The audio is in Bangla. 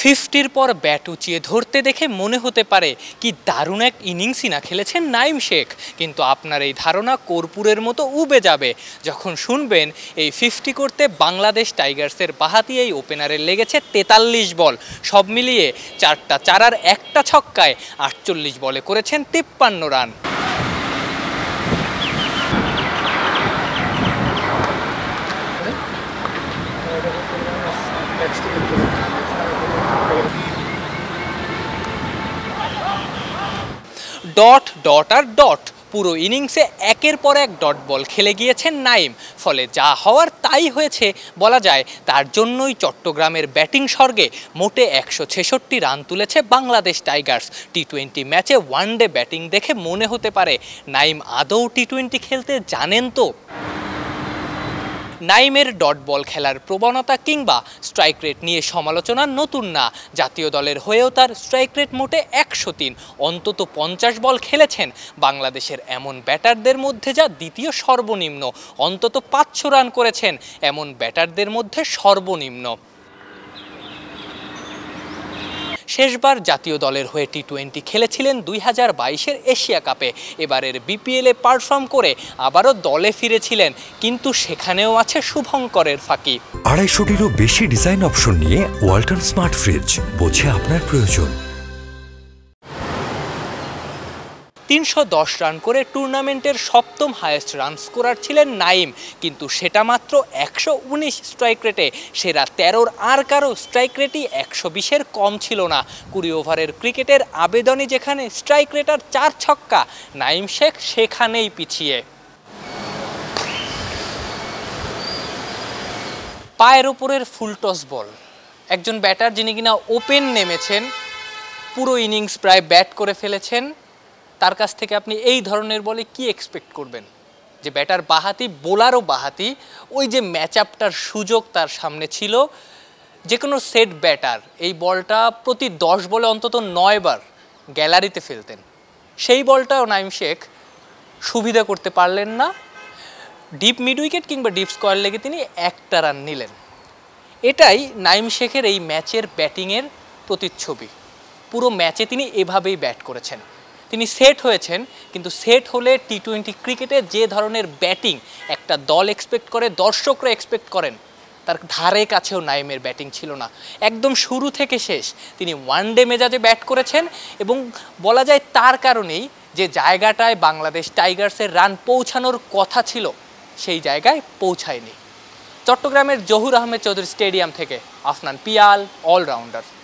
ফিফটির পর ব্যাট উঁচিয়ে ধরতে দেখে মনে হতে পারে কি দারুণ এক ইনিংসই না খেলেছেন নাইম শেখ কিন্তু আপনার এই ধারণা কর্পূরের মতো উবে যাবে যখন শুনবেন এই ফিফটি করতে বাংলাদেশ টাইগার্সের বাহাতি এই ওপেনারের লেগেছে তেতাল্লিশ বল সব মিলিয়ে চারটা চারার একটা ছক্কায় আটচল্লিশ বলে করেছেন তিপ্পান্ন run Let's do it. Dot dot আর ডট পুরো ইনিংসে একের পর এক ডট বল খেলে গিয়েছেন নাইম ফলে যা হওয়ার তাই হয়েছে বলা যায় তার জন্যই চট্টগ্রামের ব্যাটিং স্বর্গে মোটে একশো ছেষট্টি রান তুলেছে বাংলাদেশ টাইগার্স টি টোয়েন্টি ম্যাচে ওয়ান ডে ব্যাটিং দেখে মনে হতে পারে নাইম আদৌ টি টোয়েন্টি খেলতে জানেন তো নাইমের ডট বল খেলার প্রবণতা কিংবা স্ট্রাইক রেট নিয়ে সমালোচনা নতুন না জাতীয় দলের হয়েও তার স্ট্রাইক রেট মোটে একশো তিন অন্তত পঞ্চাশ বল খেলেছেন বাংলাদেশের এমন ব্যাটারদের মধ্যে যা দ্বিতীয় সর্বনিম্ন অন্তত পাঁচশো রান করেছেন এমন ব্যাটারদের মধ্যে সর্বনিম্ন শেষবার জাতীয় দলের হয়ে টি টোয়েন্টি খেলেছিলেন দুই হাজার বাইশের এশিয়া কাপে এবারের বিপিএলে পারফর্ম করে আবারও দলে ফিরেছিলেন কিন্তু সেখানেও আছে শুভঙ্করের ফাঁকি আড়াইশোটিরও বেশি ডিজাইন অপশন নিয়ে ওয়াল্টার স্মার্ট ফ্রিজ বোঝে আপনার প্রয়োজন তিনশো রান করে টুর্নামেন্টের সপ্তম হায়েস্ট রান স্কোরার ছিলেন নাইম কিন্তু সেটা মাত্র একশো স্ট্রাইক রেটে সেরা তেরোর আর কারো স্ট্রাইক রেটই একশো বিশের কম ছিল না কুড়ি ওভারের ক্রিকেটের আবেদনে যেখানে স্ট্রাইক রেটার চার ছক্কা নাইম শেখ সেখানেই পিছিয়ে পায়ের ওপরের ফুলটস বল একজন ব্যাটার যিনি কিনা ওপেন নেমেছেন পুরো ইনিংস প্রায় ব্যাট করে ফেলেছেন তার কাছ থেকে আপনি এই ধরনের বলে কি এক্সপেক্ট করবেন যে ব্যাটার বাহাতি বোলারও বাহাতি ওই যে ম্যাচ আপটার সুযোগ তার সামনে ছিল যে কোনো সেট ব্যাটার এই বলটা প্রতি দশ বলে অন্তত নয়বার গ্যালারিতে ফেলতেন সেই বলটাও নাইম শেখ সুবিধা করতে পারলেন না ডিপ মিড উইকেট কিংবা ডিপ স্কোয়ার লেগে তিনি একটা রান নিলেন এটাই নাইম শেখের এই ম্যাচের ব্যাটিংয়ের প্রতিচ্ছবি পুরো ম্যাচে তিনি এভাবেই ব্যাট করেছেন তিনি সেট হয়েছেন কিন্তু সেট হলে টি টোয়েন্টি ক্রিকেটে যে ধরনের ব্যাটিং একটা দল এক্সপেক্ট করে দর্শকরা এক্সপেক্ট করেন তার ধারে কাছেও নাইমের ব্যাটিং ছিল না একদম শুরু থেকে শেষ তিনি ওয়ান ডে মেজাজে ব্যাট করেছেন এবং বলা যায় তার কারণেই যে জায়গাটায় বাংলাদেশ টাইগার্সের রান পৌঁছানোর কথা ছিল সেই জায়গায় পৌঁছায়নি চট্টগ্রামের জহুর আহমেদ চৌধুরী স্টেডিয়াম থেকে আফনান পিয়াল অলরাউন্ডার